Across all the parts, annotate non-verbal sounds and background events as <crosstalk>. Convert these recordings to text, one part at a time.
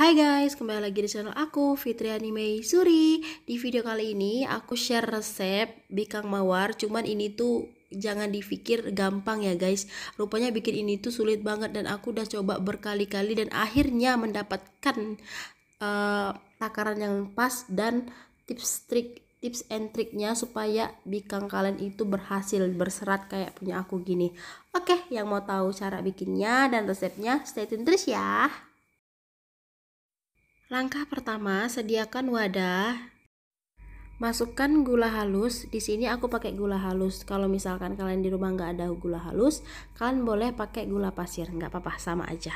Hai guys, kembali lagi di channel aku Fitri Anime Suri. Di video kali ini aku share resep bikang mawar, cuman ini tuh jangan dipikir gampang ya guys. Rupanya bikin ini tuh sulit banget dan aku udah coba berkali-kali dan akhirnya mendapatkan uh, takaran yang pas dan tips trik tips and triknya supaya bikang kalian itu berhasil berserat kayak punya aku gini. Oke, yang mau tahu cara bikinnya dan resepnya stay tune terus ya. Langkah pertama, sediakan wadah. Masukkan gula halus. Di sini aku pakai gula halus. Kalau misalkan kalian di rumah nggak ada gula halus, kalian boleh pakai gula pasir, nggak apa-apa, sama aja.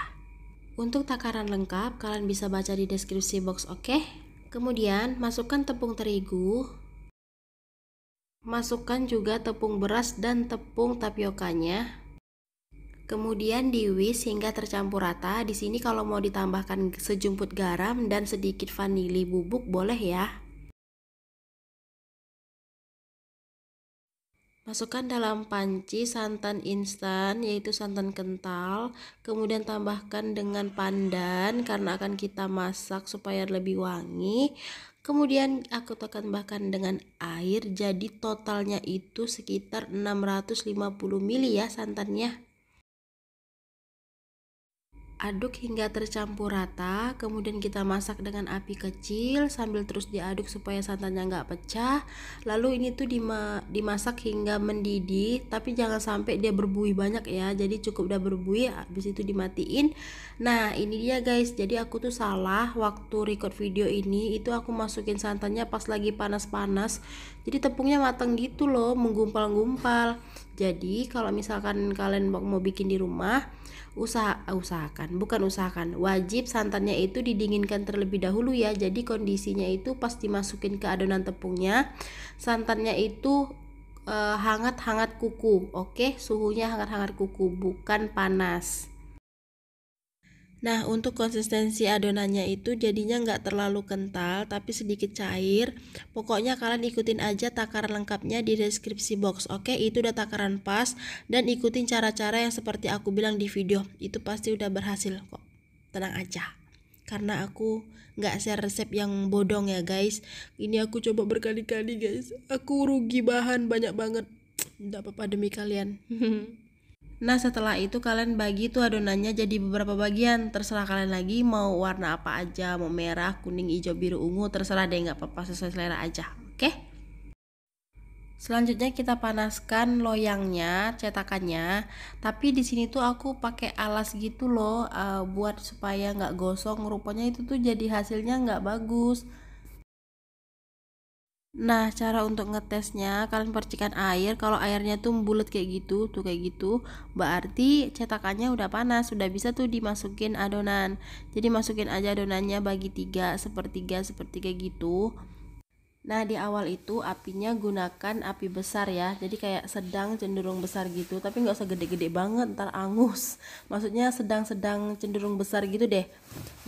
Untuk takaran lengkap, kalian bisa baca di deskripsi box, oke? Okay? Kemudian, masukkan tepung terigu. Masukkan juga tepung beras dan tepung tapiokanya. Kemudian diwis hingga tercampur rata. Di sini kalau mau ditambahkan sejumput garam dan sedikit vanili bubuk boleh ya. Masukkan dalam panci santan instan yaitu santan kental, kemudian tambahkan dengan pandan karena akan kita masak supaya lebih wangi. Kemudian aku tambahkan dengan air. Jadi totalnya itu sekitar 650 ml ya santannya. Aduk hingga tercampur rata, kemudian kita masak dengan api kecil sambil terus diaduk supaya santannya nggak pecah. Lalu ini tuh dimasak hingga mendidih, tapi jangan sampai dia berbuih banyak ya. Jadi cukup udah berbuih, habis itu dimatiin. Nah ini dia guys, jadi aku tuh salah waktu record video ini itu aku masukin santannya pas lagi panas-panas. Jadi tepungnya matang gitu loh, menggumpal-gumpal. Jadi kalau misalkan kalian mau bikin di rumah, usaha eh, usahakan, bukan usahakan. Wajib santannya itu didinginkan terlebih dahulu ya. Jadi kondisinya itu pas dimasukin ke adonan tepungnya, santannya itu eh, hangat-hangat kuku. Oke, suhunya hangat-hangat kuku, bukan panas. Nah untuk konsistensi adonannya itu jadinya nggak terlalu kental tapi sedikit cair. Pokoknya kalian ikutin aja takaran lengkapnya di deskripsi box. Oke itu udah takaran pas dan ikutin cara-cara yang seperti aku bilang di video. Itu pasti udah berhasil kok. Tenang aja karena aku nggak share resep yang bodong ya guys ini aku coba berkali-kali guys aku rugi bahan banyak banget nggak apa-apa demi kalian <laughs> Nah setelah itu kalian bagi itu adonannya jadi beberapa bagian Terserah kalian lagi mau warna apa aja Mau merah, kuning, hijau, biru, ungu Terserah deh nggak apa-apa sesuai selera aja Oke? Selanjutnya kita panaskan loyangnya, cetakannya. Tapi di sini tuh aku pakai alas gitu loh, uh, buat supaya nggak gosong. Rupanya itu tuh jadi hasilnya nggak bagus. Nah, cara untuk ngetesnya kalian percikan air. Kalau airnya tuh bulat kayak gitu, tuh kayak gitu, berarti cetakannya udah panas, sudah bisa tuh dimasukin adonan. Jadi masukin aja adonannya bagi tiga, sepertiga, sepertiga gitu. Nah di awal itu apinya gunakan api besar ya Jadi kayak sedang cenderung besar gitu Tapi gak usah gede-gede banget ntar angus Maksudnya sedang-sedang cenderung besar gitu deh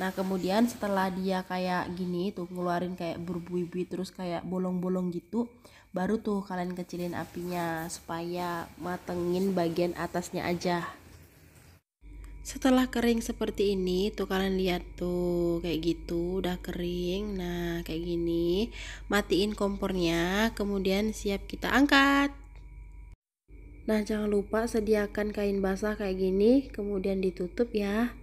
Nah kemudian setelah dia kayak gini tuh Ngeluarin kayak berbuih-buih terus kayak bolong-bolong gitu Baru tuh kalian kecilin apinya Supaya matengin bagian atasnya aja setelah kering seperti ini tuh kalian lihat tuh kayak gitu udah kering nah kayak gini matiin kompornya kemudian siap kita angkat nah jangan lupa sediakan kain basah kayak gini kemudian ditutup ya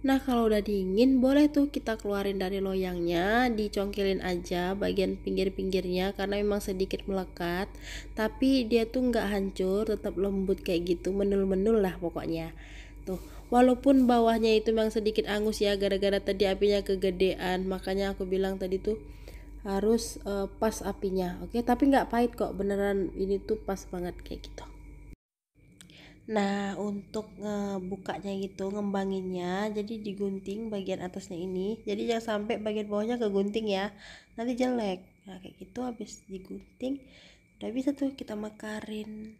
Nah kalau udah dingin boleh tuh kita keluarin dari loyangnya Dicongkilin aja bagian pinggir-pinggirnya karena memang sedikit melekat Tapi dia tuh nggak hancur tetap lembut kayak gitu menul-menul lah pokoknya Tuh walaupun bawahnya itu memang sedikit angus ya gara-gara tadi apinya kegedean Makanya aku bilang tadi tuh harus uh, pas apinya oke okay? Tapi nggak pahit kok beneran ini tuh pas banget kayak gitu Nah, untuk ngebukanya gitu, ngembanginnya, jadi digunting bagian atasnya ini. Jadi jangan sampai bagian bawahnya kegunting ya. Nanti jelek. Nah, kayak gitu habis digunting udah bisa tuh kita makarin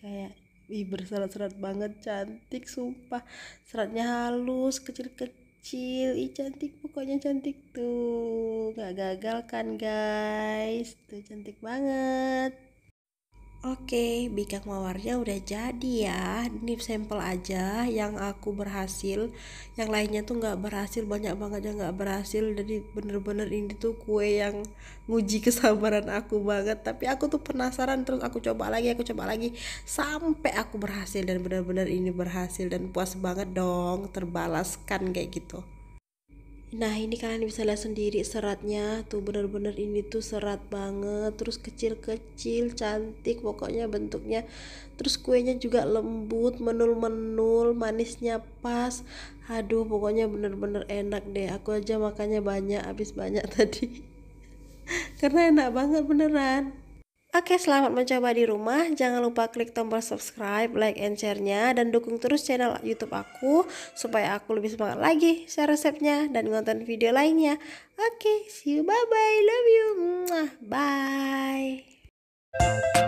kayak Ih berserat-serat banget cantik sumpah seratnya halus kecil-kecil Ih cantik pokoknya cantik tuh gak gagal kan guys tuh cantik banget Oke, bikak mawarnya udah jadi ya. Ini sampel aja yang aku berhasil. Yang lainnya tuh nggak berhasil, banyak banget yang nggak berhasil. Jadi bener-bener ini tuh kue yang nguji kesabaran aku banget. Tapi aku tuh penasaran terus aku coba lagi, aku coba lagi sampai aku berhasil dan bener-bener ini berhasil dan puas banget dong terbalaskan kayak gitu. Nah ini kalian bisa lihat sendiri seratnya tuh bener-bener ini tuh serat banget terus kecil-kecil cantik pokoknya bentuknya terus kuenya juga lembut menul-menul manisnya pas aduh pokoknya bener-bener enak deh aku aja makannya banyak habis banyak <laughs> tadi karena enak banget beneran Oke, selamat mencoba di rumah. Jangan lupa klik tombol subscribe, like, and share-nya. Dan dukung terus channel YouTube aku supaya aku lebih semangat lagi share resepnya dan nonton video lainnya. Oke, see you. Bye-bye. Love you. Bye.